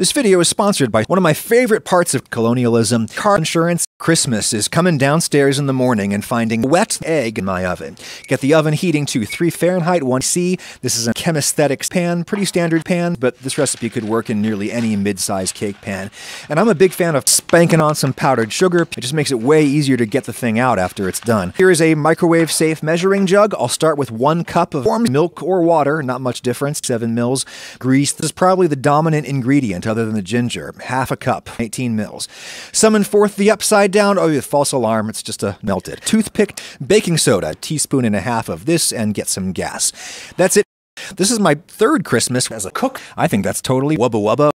This video is sponsored by one of my favorite parts of colonialism, car insurance. Christmas is coming downstairs in the morning and finding wet egg in my oven. Get the oven heating to 3 Fahrenheit 1 C. This is a chemistetics pan, pretty standard pan, but this recipe could work in nearly any mid-sized cake pan. And I'm a big fan of spanking on some powdered sugar. It just makes it way easier to get the thing out after it's done. Here is a microwave-safe measuring jug. I'll start with one cup of warm milk or water, not much difference, 7 mils. Grease this is probably the dominant ingredient other than the ginger. Half a cup, 18 mils. Summon forth the upside down. Oh, yeah, false alarm. It's just a uh, melted. Toothpick, baking soda, teaspoon and a half of this, and get some gas. That's it. This is my third Christmas as a cook. I think that's totally wubba wubba.